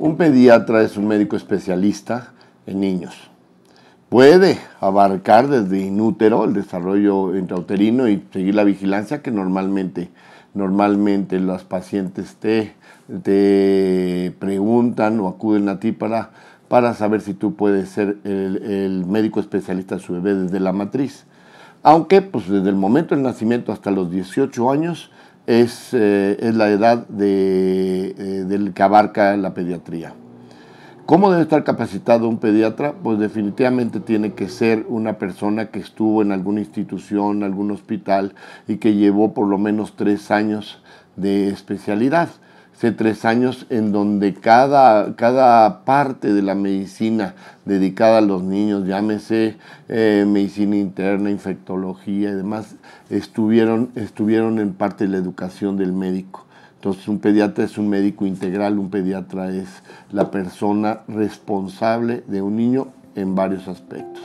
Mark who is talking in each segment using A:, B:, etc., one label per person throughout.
A: Un pediatra es un médico especialista en niños. Puede abarcar desde inútero el desarrollo intrauterino y seguir la vigilancia que normalmente, normalmente los pacientes te, preguntan o acuden a ti para, para saber si tú puedes ser el, médico especialista de su bebé desde la matriz. Aunque pues, desde el momento del nacimiento hasta los 18 años es, eh, es la edad de, eh, del que abarca la pediatría. ¿Cómo debe estar capacitado un pediatra? Pues definitivamente tiene que ser una persona que estuvo en alguna institución, algún hospital y que llevó por lo menos tres años de especialidad. Hace tres años en donde cada, parte de la medicina dedicada a los niños, llámese eh, medicina interna, infectología y demás, estuvieron, estuvieron en parte de la educación del médico. Entonces un pediatra es un médico integral, un pediatra es la persona responsable de un niño en varios aspectos.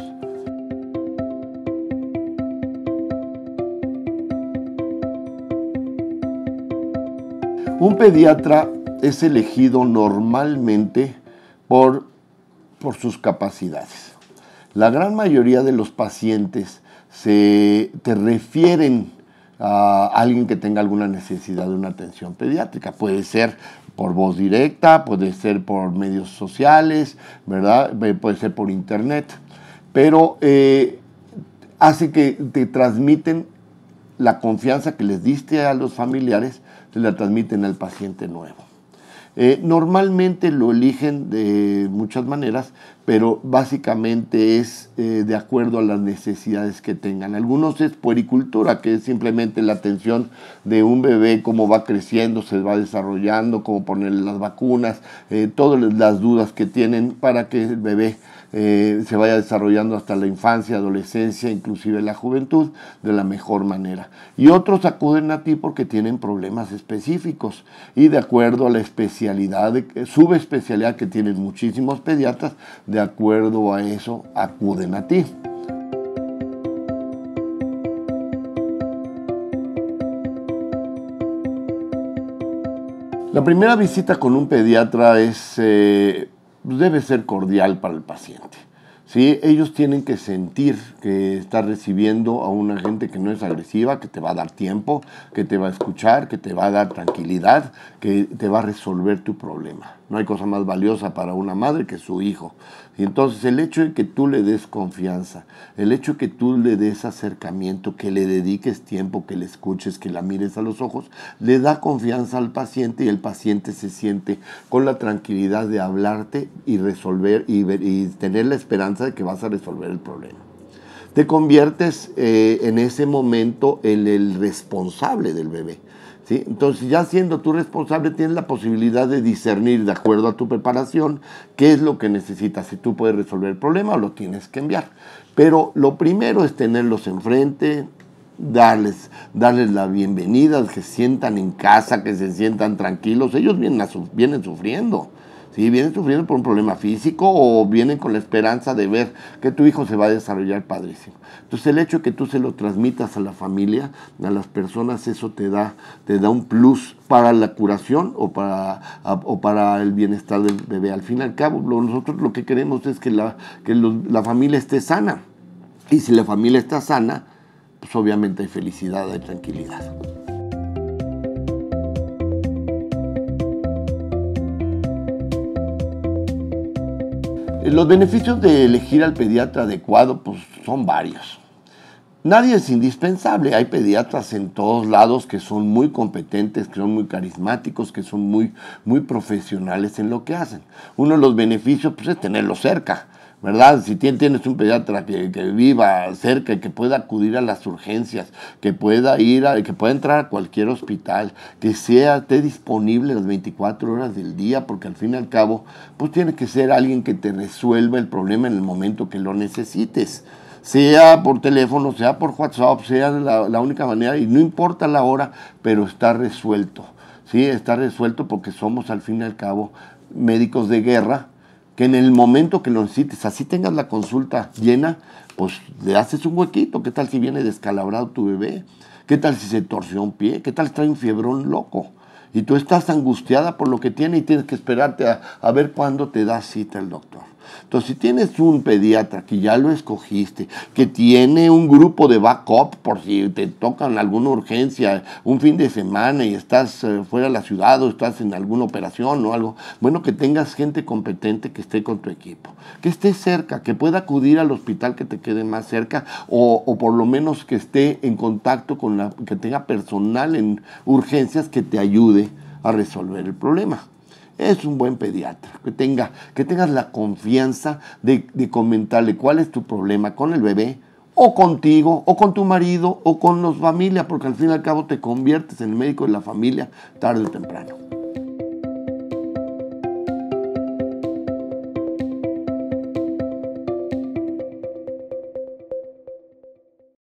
A: Un pediatra es elegido normalmente por, por sus capacidades. La gran mayoría de los pacientes se te refieren a alguien que tenga alguna necesidad de una atención pediátrica. Puede ser por voz directa, puede ser por medios sociales, ¿verdad? Puede ser por internet. Pero eh, hace que te transmiten la confianza que les diste a los familiares se la transmiten al paciente nuevo. Eh, normalmente lo eligen de muchas maneras, pero básicamente es eh, de acuerdo a las necesidades que tengan. Algunos es puericultura, que es simplemente la atención de un bebé, cómo va creciendo, se va desarrollando, cómo ponerle las vacunas, eh, todas las dudas que tienen para que el bebé eh, se vaya desarrollando hasta la infancia, adolescencia, inclusive la juventud, de la mejor manera. Y otros acuden a ti porque tienen problemas específicos y de acuerdo a la especialidad, subespecialidad que tienen muchísimos pediatras, de acuerdo a eso acuden a ti. La primera visita con un pediatra es, eh, debe ser cordial para el paciente. ¿sí? Ellos tienen que sentir que estás recibiendo a una gente que no es agresiva, que te va a dar tiempo, que te va a escuchar, que te va a dar tranquilidad, que te va a resolver tu problema. No hay cosa más valiosa para una madre que su hijo. Y entonces el hecho de que tú le des confianza, el hecho de que tú le des acercamiento, que le dediques tiempo, que le escuches, que la mires a los ojos, le da confianza al paciente y el paciente se siente con la tranquilidad de hablarte y resolver y tener la esperanza de que vas a resolver el problema. Te conviertes eh, en ese momento en el responsable del bebé. ¿Sí? Entonces, ya siendo tú responsable, tienes la posibilidad de discernir de acuerdo a tu preparación qué es lo que necesitas, si tú puedes resolver el problema o lo tienes que enviar. Pero lo primero es tenerlos enfrente, darles, darles la bienvenida, que se sientan en casa, que se sientan tranquilos. Ellos vienen, vienen sufriendo. Si vienen sufriendo por un problema físico o vienen con la esperanza de ver que tu hijo se va a desarrollar padrísimo. Entonces el hecho de que tú se lo transmitas a la familia, a las personas, eso te da, te da un plus para la curación o para, o para el bienestar del bebé. Al fin y al cabo, nosotros lo que queremos es que la, que la familia esté sana. Y si la familia está sana, pues obviamente hay felicidad, hay tranquilidad. Los beneficios de elegir al pediatra adecuado pues, son varios. Nadie es indispensable. Hay pediatras en todos lados que son muy competentes, que son muy carismáticos, que son muy, muy profesionales en lo que hacen. Uno de los beneficios pues, es tenerlo cerca. ¿verdad? Si tienes un pediatra que, viva cerca, y que pueda acudir a las urgencias, que pueda ir, que pueda entrar a cualquier hospital, que sea, esté disponible las 24 horas del día, porque al fin y al cabo, pues tiene que ser alguien que te resuelva el problema en el momento que lo necesites. Sea por teléfono, sea por WhatsApp, sea la, la única manera, y no importa la hora, pero está resuelto. Sí, está resuelto porque somos al fin y al cabo médicos de guerra, que en el momento que lo necesites, así tengas la consulta llena, pues le haces un huequito. ¿Qué tal si viene descalabrado tu bebé? ¿Qué tal si se torció un pie? ¿Qué tal si trae un fiebrón loco? Y tú estás angustiada por lo que tiene y tienes que esperarte a, a ver cuándo te da cita el doctor. Entonces, si tienes un pediatra que ya lo escogiste, que tiene un grupo de backup por si te tocan alguna urgencia un fin de semana y estás eh, fuera de la ciudad o estás en alguna operación o algo, bueno, que tengas gente competente que esté con tu equipo, que esté cerca, que pueda acudir al hospital que te quede más cerca o, o por lo menos que esté en contacto con la, que tenga personal en urgencias que te ayude a resolver el problema es un buen pediatra, que, tenga, que tengas la confianza de, comentarle cuál es tu problema con el bebé, o contigo, o con tu marido, o con los familia, porque al fin y al cabo te conviertes en el médico de la familia tarde o temprano.